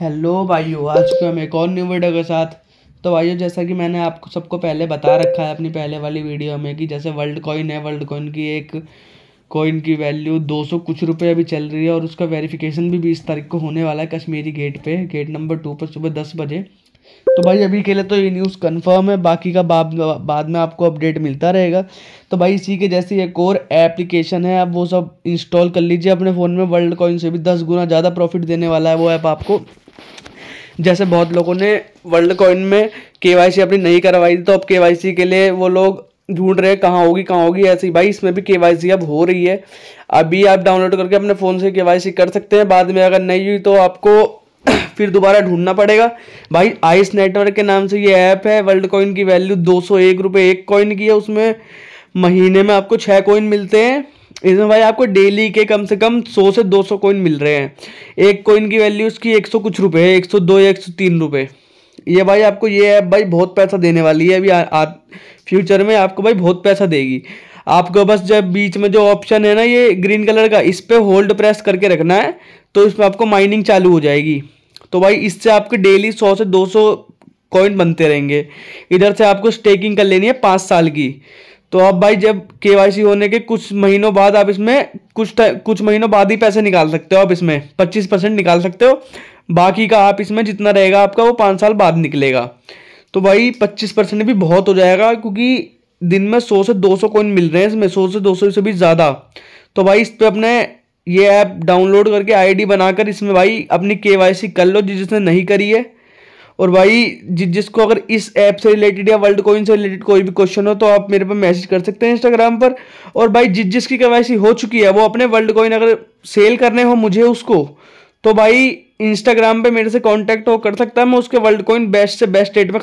hello भाइयों आज के हम एक और न्यू वीडियो के साथ तो भाइयों जैसा कि मैंने आपको सबको पहले बता रखा है अपनी पहले वाली वीडियो में कि जैसे वर्ल्ड कॉइन है वर्ल्ड कॉइन की एक कॉइन की वैल्यू 200 कुछ रुपए अभी चल रही है और उसका वेरिफिकेशन भी 20 तारीख को होने वाला है कश्मीरी गेट पर गेट नंबर टू पर सुबह दस बजे तो भाई अभी के लिए तो ये न्यूज़ कन्फर्म है बाकी का बाद बाद में आपको अपडेट मिलता रहेगा तो भाई इसी के जैसे एक और एप्लीकेशन है आप वो सब इंस्टॉल कर लीजिए अपने फ़ोन में वर्ल्ड कॉइन से भी दस गुना ज़्यादा प्रॉफिट देने वाला है वो ऐप आपको जैसे बहुत लोगों ने वर्ल्ड कॉइन में के अपनी नहीं करवाई तो अब के के लिए वो लोग ढूंढ रहे कहाँ होगी कहाँ होगी ऐसी भाई इसमें भी के अब हो रही है अभी आप डाउनलोड करके अपने फ़ोन से के कर सकते हैं बाद में अगर नहीं हुई तो आपको फिर दोबारा ढूंढना पड़ेगा भाई आइस नेटवर्क के नाम से ये ऐप है वर्ल्ड कॉइन की वैल्यू दो सौ एक रुपये एक कॉइन की है उसमें महीने में आपको छः कॉइन मिलते हैं इसमें भाई आपको डेली के कम से कम 100 से 200 कॉइन मिल रहे हैं एक कॉइन की वैल्यू उसकी 100 कुछ रुपए है 102 या तीन रुपये ये भाई आपको ये ऐप भाई बहुत पैसा देने वाली है अभी आ, आ, फ्यूचर में आपको भाई बहुत पैसा देगी आपको बस जब बीच में जो ऑप्शन है ना ये ग्रीन कलर का इस पर होल्ड प्रेस करके रखना है तो इसमें आपको माइनिंग चालू हो जाएगी तो भाई इससे आपके डेली सौ से दो सौ कॉइन बनते रहेंगे इधर से आपको स्टेकिंग कर लेनी है पाँच साल की तो अब भाई जब के होने के कुछ महीनों बाद आप इसमें कुछ कुछ महीनों बाद ही पैसे निकाल सकते हो आप इसमें पच्चीस परसेंट निकाल सकते हो बाकी का आप इसमें जितना रहेगा आपका वो पाँच साल बाद निकलेगा तो भाई पच्चीस परसेंट भी बहुत हो जाएगा क्योंकि दिन में सौ से दो सौ कॉइन मिल रहे हैं इसमें सौ से दो सौ से भी ज़्यादा तो भाई इस पर अपने ये ऐप डाउनलोड करके आईडी बनाकर इसमें भाई अपनी केवाईसी कर लो जिसने नहीं करी है और भाई जिस जिसको अगर इस ऐप से रिलेटेड या वर्ल्ड कॉइन से रिलेटेड कोई भी क्वेश्चन हो तो आप मेरे पर मैसेज कर सकते हैं इंस्टाग्राम पर और भाई जिस जिसकी कवासी हो चुकी है वो अपने वर्ल्ड कॉइन अगर सेल करने हो मुझे उसको तो भाई इंस्टाग्राम पे मेरे से कांटेक्ट हो कर सकता है मैं उसके वर्ल्ड कोइन बेस्ट से बेस्ट रेट में